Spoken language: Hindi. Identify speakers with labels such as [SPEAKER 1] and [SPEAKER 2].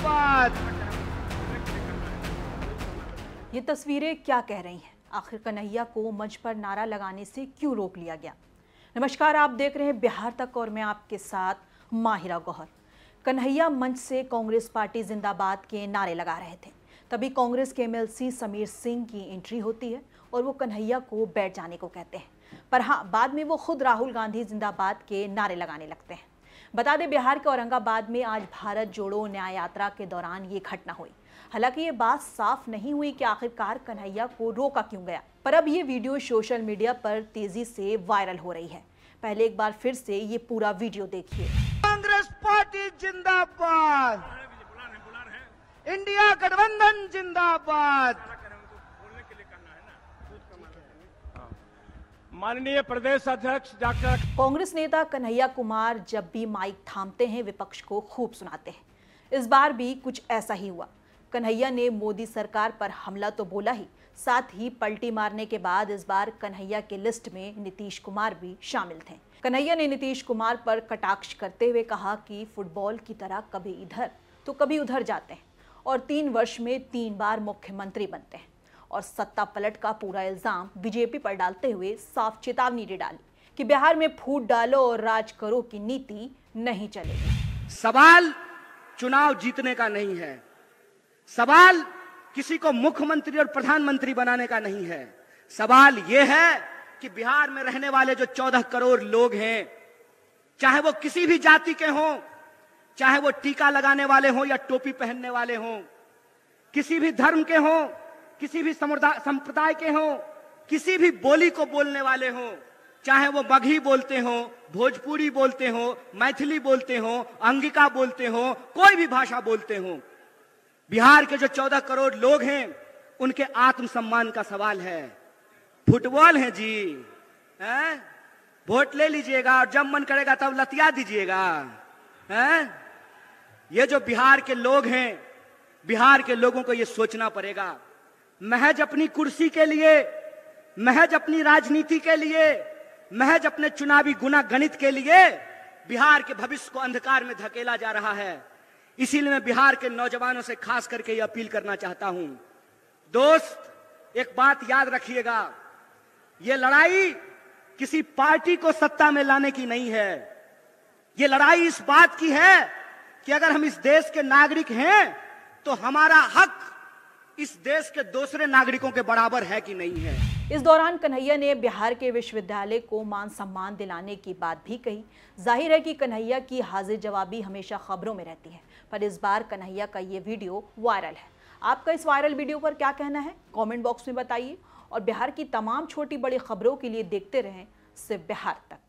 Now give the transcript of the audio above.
[SPEAKER 1] बात ये तस्वीरें क्या कह रही हैं आखिर कन्हैया को मंच पर नारा लगाने से क्यों रोक लिया गया नमस्कार आप देख रहे हैं बिहार तक और मैं आपके साथ माहिरा गौहर कन्हैया मंच से कांग्रेस पार्टी जिंदाबाद के नारे लगा रहे थे तभी कांग्रेस के एमएलसी समीर सिंह की एंट्री होती है और वो कन्हैया को बैठ जाने को कहते हैं पर हाँ बाद में वो खुद राहुल गांधी जिंदाबाद के नारे लगाने लगते हैं बता दें बिहार के औरंगाबाद में आज भारत जोड़ो न्याय यात्रा के दौरान ये घटना हुई हालांकि ये बात साफ नहीं हुई कि आखिरकार कन्हैया को रोका क्यों गया पर अब ये वीडियो सोशल मीडिया पर तेजी से वायरल हो रही है पहले एक बार फिर से ये पूरा वीडियो देखिए कांग्रेस पार्टी जिंदाबाद
[SPEAKER 2] इंडिया गठबंधन जिंदाबाद
[SPEAKER 1] माननीय प्रदेश अध्यक्ष डॉक्टर कांग्रेस नेता कन्हैया कुमार जब भी माइक थामते हैं विपक्ष को खूब सुनाते हैं इस बार भी कुछ ऐसा ही हुआ कन्हैया ने मोदी सरकार पर हमला तो बोला ही साथ ही पलटी मारने के बाद इस बार कन्हैया के लिस्ट में नीतीश कुमार भी शामिल थे कन्हैया ने नीतीश कुमार पर कटाक्ष करते हुए कहा कि फुटबॉल की तरह कभी इधर तो कभी उधर जाते हैं और तीन वर्ष में तीन बार मुख्यमंत्री बनते हैं और सत्ता पलट का पूरा इल्जाम बीजेपी पर डालते हुए साफ चेतावनी दे डाली कि बिहार में फूट डालो और राज करो की नीति नहीं चलेगी
[SPEAKER 2] सवाल चुनाव जीतने का नहीं है सवाल किसी को मुख्यमंत्री और प्रधानमंत्री बनाने का नहीं है सवाल यह है कि बिहार में रहने वाले जो चौदह करोड़ लोग हैं चाहे वो किसी भी जाति के हों चाहे वो टीका लगाने वाले हों या टोपी पहनने वाले हों किसी भी धर्म के हों किसी भी संप्रदाय के हों किसी भी बोली को बोलने वाले हों चाहे वो बघी बोलते हो भोजपुरी बोलते हो मैथिली बोलते हो अंगिका बोलते हो कोई भी भाषा बोलते हो बिहार के जो चौदह करोड़ लोग हैं उनके आत्मसम्मान का सवाल है फुटबॉल है जी है वोट ले लीजिएगा और जब मन करेगा तब लतिया दीजिएगा है ये जो बिहार के लोग हैं बिहार के लोगों को ये सोचना पड़ेगा महज अपनी कुर्सी के लिए महज अपनी राजनीति के लिए महज अपने चुनावी गुना गणित के लिए बिहार के भविष्य को अंधकार में धकेला जा रहा है इसीलिए मैं बिहार के नौजवानों से खास करके ये अपील करना चाहता हूं दोस्त एक बात याद रखिएगा ये लड़ाई किसी पार्टी को सत्ता में लाने की नहीं है ये लड़ाई इस बात की है कि अगर हम इस देश के नागरिक हैं तो हमारा हक इस देश के दूसरे नागरिकों के बराबर है कि नहीं है
[SPEAKER 1] इस दौरान कन्हैया ने बिहार के विश्वविद्यालय को मान सम्मान दिलाने की बात भी कही जाहिर है कि कन्हैया की हाजिर जवाबी हमेशा खबरों में रहती है पर इस बार कन्हैया का ये वीडियो वायरल है आपका इस वायरल वीडियो पर क्या कहना है कमेंट बॉक्स में बताइए और बिहार की तमाम छोटी बड़ी खबरों के लिए देखते रहें सिर्फ बिहार तक